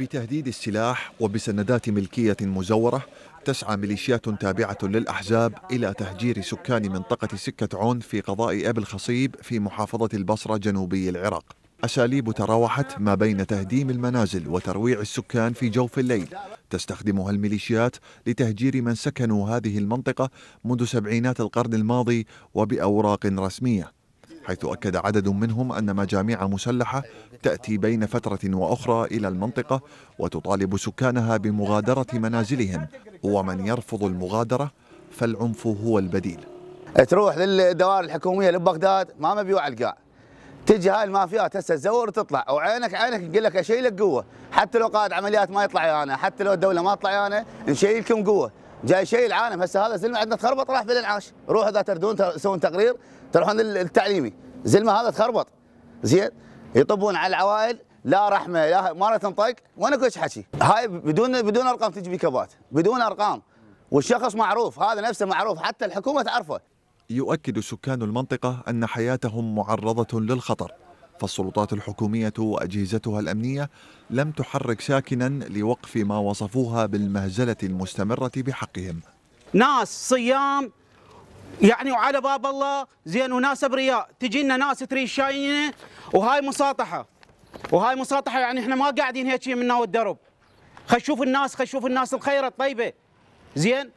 بتهديد السلاح وبسندات ملكية مزورة تسعى ميليشيات تابعة للأحزاب إلى تهجير سكان منطقة سكة عون في قضاء أبل خصيب في محافظة البصرة جنوبي العراق أساليب تراوحت ما بين تهديم المنازل وترويع السكان في جوف الليل تستخدمها الميليشيات لتهجير من سكنوا هذه المنطقة منذ سبعينات القرن الماضي وبأوراق رسمية حيث أكد عدد منهم أن مجاميع مسلحة تأتي بين فترة وأخرى إلى المنطقة وتطالب سكانها بمغادرة منازلهم ومن يرفض المغادرة فالعنف هو البديل تروح للدوائر الحكومية لبغداد ما مبيوع القاع تجي هاي المافيات هسه تزور وتطلع وعينك عينك يقول لك اشيلك قوه حتى لو قائد عمليات ما يطلع يانا يعني، حتى لو الدوله ما تطلع يانا يعني، نشيلكم قوه جاي شيء العالم هسه هذا زلمه عندنا تخربط راح بالانعاش روحوا اذا تردون تسوون تقرير تروحون التعليمي زلمه هذا تخربط زين يطبون على العوائل لا رحمه لا ما تنطق وانا كل حكي هاي بدون بدون ارقام تجي بكبات بدون ارقام والشخص معروف هذا نفسه معروف حتى الحكومه تعرفه يؤكد سكان المنطقه ان حياتهم معرضه للخطر فالسلطات الحكومية وأجهزتها الأمنية لم تحرك ساكنا لوقف ما وصفوها بالمهزلة المستمرة بحقهم ناس صيام يعني وعلى باب الله زين وناس ابرياء تجينا ناس تريد شاينه وهاي مساطحه وهاي مساطحه يعني احنا ما قاعدين هيك من ناو الدرب خشوف الناس خشوف الناس الخيره الطيبه زين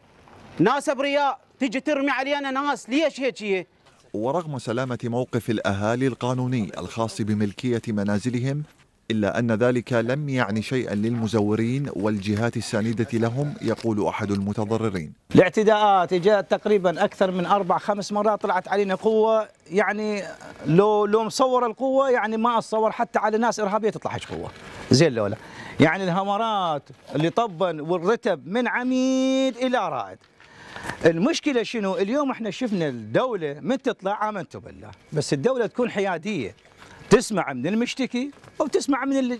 ناس ابرياء تجي ترمي علينا ناس ليش هيك ورغم سلامة موقف الأهالي القانوني الخاص بملكية منازلهم إلا أن ذلك لم يعني شيئا للمزورين والجهات الساندة لهم يقول أحد المتضررين الاعتداءات جاءت تقريبا أكثر من أربع خمس مرات طلعت علينا قوة يعني لو لو مصور القوة يعني ما أتصور حتى على ناس إرهابية تطلعش قوة زي اللولة يعني الهمرات اللي طبا والرتب من عميد إلى رائد المشكله شنو اليوم احنا شفنا الدوله من تطلع امنتوا بالله بس الدوله تكون حياديه تسمع من المشتكي او تسمع من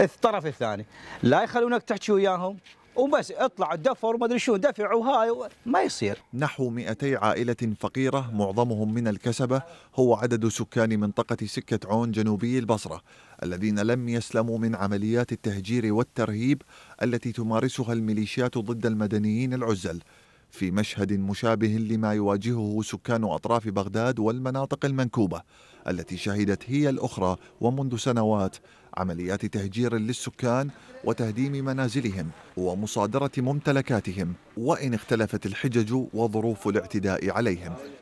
الطرف الثاني لا يخلونك تحكي وياهم وبس اطلع دفر وما ادري شو دفع وهاي ما يصير نحو 200 عائله فقيره معظمهم من الكسبه هو عدد سكان منطقه سكه عون جنوبي البصره الذين لم يسلموا من عمليات التهجير والترهيب التي تمارسها الميليشيات ضد المدنيين العزل في مشهد مشابه لما يواجهه سكان اطراف بغداد والمناطق المنكوبه التي شهدت هي الاخرى ومنذ سنوات عمليات تهجير للسكان وتهديم منازلهم ومصادره ممتلكاتهم وان اختلفت الحجج وظروف الاعتداء عليهم